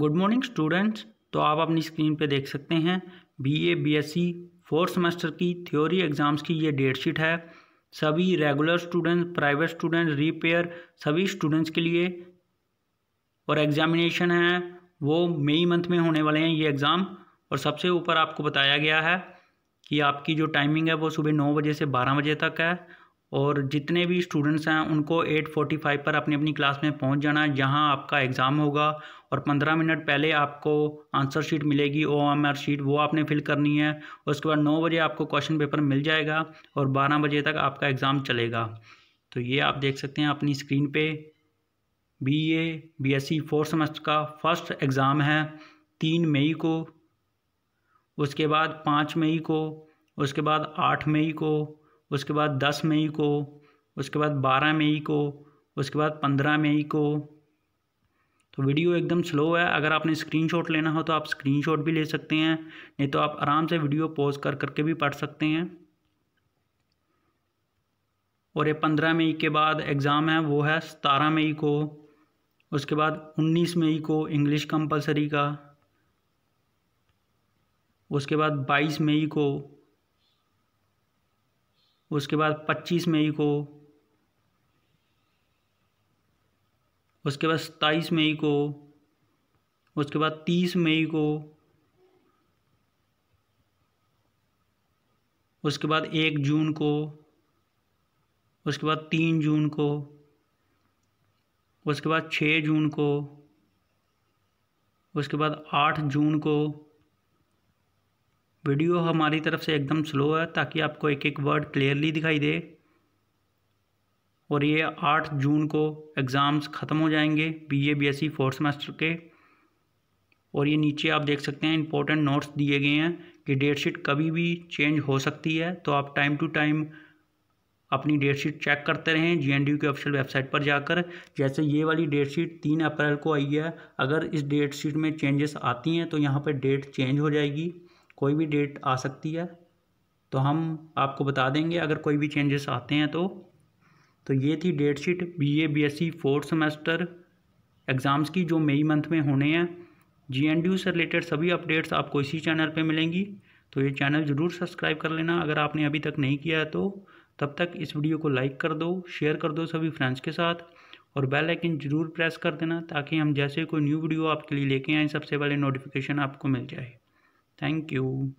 Good morning students तो आप अपनी स्क्रीन पे देख सकते हैं बीए बीएससी फोर्थ सेमेस्टर की थ्योरी एग्ज़ाम्स की ये डेट शीट है सभी regular students private student reappear सभी स्टूडेंट्स के लिए और एग्ज़ामिनेशन है वो मई मंथ में होने वाले हैं ये एग्ज़ाम और सबसे ऊपर आपको बताया गया है कि आपकी जो टाइमिंग है वो सुबह नौ बजे से बारह बजे तक है और जितने भी स्टूडेंट्स हैं उनको 8:45 पर अपनी अपनी क्लास में पहुंच जाना है जहाँ आपका एग्ज़ाम होगा और 15 मिनट पहले आपको आंसर शीट मिलेगी ओ एम आर शीट वो आपने फिल करनी है उसके बाद नौ बजे आपको क्वेश्चन पेपर मिल जाएगा और बारह बजे तक आपका एग्ज़ाम चलेगा तो ये आप देख सकते हैं अपनी स्क्रीन पे B A B S C fourth semester का फर्स्ट एग्ज़ाम है तीन मई को उसके बाद पाँच मई को उसके बाद आठ मई को उसके बाद दस मई को उसके बाद बारह मई को उसके बाद पंद्रह मई को तो वीडियो एकदम स्लो है अगर आपने स्क्रीनशॉट लेना हो तो आप स्क्रीनशॉट भी ले सकते हैं नहीं तो आप आराम से वीडियो पॉज कर करके भी पढ़ सकते हैं और ये पंद्रह मई के बाद एग्ज़ाम है वो है सतारह मई को उसके बाद उन्नीस मई को इंग्लिश कंपलसरी का उसके बाद बाईस मई को उसके बाद पच्चीस मई को उसके बाद सत्ताईस मई को उसके बाद तीस मई को उसके बाद एक जून को उसके बाद तीन जून को उसके बाद छः जून को उसके बाद आठ जून को वीडियो हमारी तरफ से एकदम स्लो है ताकि आपको एक एक वर्ड क्लियरली दिखाई दे और ये आठ जून को एग्ज़ाम्स ख़त्म हो जाएंगे बीए बीएससी फोर्थ सेमेस्टर के और ये नीचे आप देख सकते हैं इंपॉर्टेंट नोट्स दिए गए हैं कि डेट शीट कभी भी चेंज हो सकती है तो आप टाइम टू टाइम अपनी डेट शीट चेक करते रहें जीएनडीयू की ऑफिशियल वेबसाइट पर जाकर जैसे ये वाली डेट शीट तीन अप्रैल को आई है अगर इस डेट शीट में चेंजेस आती हैं तो यहाँ पर डेट चेंज हो जाएगी कोई भी डेट आ सकती है तो हम आपको बता देंगे अगर कोई भी चेंजेस आते हैं तो तो ये थी date sheet B A B S C fourth semester exams की जो मई मंथ में होने हैं जी एन डी यू से रिलेटेड सभी अपडेट्स आपको इसी चैनल पे मिलेंगी तो ये चैनल ज़रूर सब्सक्राइब कर लेना अगर आपने अभी तक नहीं किया है तो तब तक इस वीडियो को लाइक कर दो शेयर कर दो सभी फ्रेंड्स के साथ और बेल आइकन ज़रूर प्रेस कर देना ताकि हम जैसे कोई न्यू वीडियो आपके लिए लेके आए सबसे पहले नोटिफिकेशन आपको मिल जाए Thank you.